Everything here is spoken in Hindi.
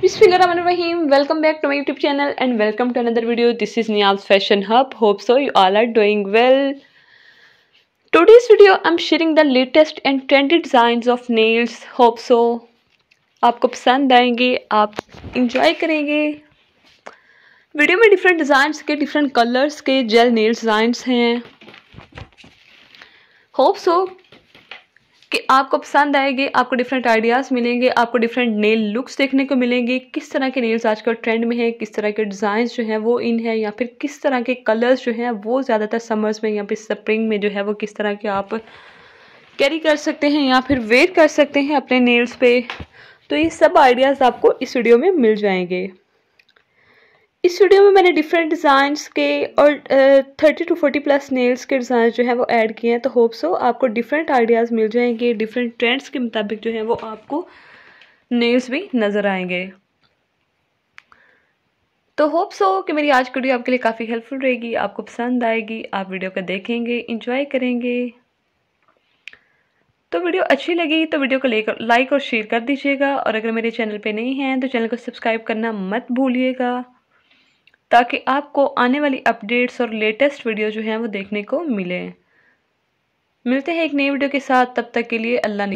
बिस्मिल्लाम welcome back to my YouTube channel and welcome to another video this is Niaz fashion hub hope so you all are doing well today's video I am sharing the latest and trendy design of nails hope so आपको पसंद आएंगे आप इंजॉय करेंगे वीडियो में डिफरेंट डिज़ाइंस के डिफरेंट कलर्स के जेल नेल्स डिज़ाइंस हैं होप सो कि आपको पसंद आएगी आपको डिफरेंट आइडियाज़ मिलेंगे आपको डिफरेंट नेल लुक्स देखने को मिलेंगे किस तरह के नेल्स आजकल ट्रेंड में हैं किस तरह के डिज़ाइन जो हैं वो इन है या फिर किस तरह के कलर्स जो हैं वो ज़्यादातर समर्स में या फिर स्प्रिंग में जो है वो किस तरह के आप कैरी कर सकते हैं या फिर वेयर कर सकते हैं अपने नेल्स पे तो ये सब आइडियाज़ आपको इस वीडियो में मिल जाएंगे इस वीडियो में मैंने डिफरेंट डिज़ाइंस के और thirty two forty plus nails के डिज़ाइन जो हैं वो ऐड किए हैं तो होप सो आपको डिफरेंट आइडियाज़ मिल जाएंगे डिफरेंट ट्रेंड्स के मुताबिक जो है वो आपको नेल्स भी नज़र आएंगे तो होप सो कि मेरी आज की वीडियो आपके लिए काफ़ी हेल्पफुल रहेगी आपको पसंद आएगी आप वीडियो को देखेंगे इंजॉय करेंगे तो वीडियो अच्छी लगी तो वीडियो को लेकर लाइक और शेयर कर दीजिएगा और अगर मेरे चैनल पे नहीं हैं तो चैनल को सब्सक्राइब करना मत भूलिएगा ताकि आपको आने वाली अपडेट्स और लेटेस्ट वीडियो जो हैं वो देखने को मिले मिलते हैं एक नई वीडियो के साथ तब तक के लिए अल्लाह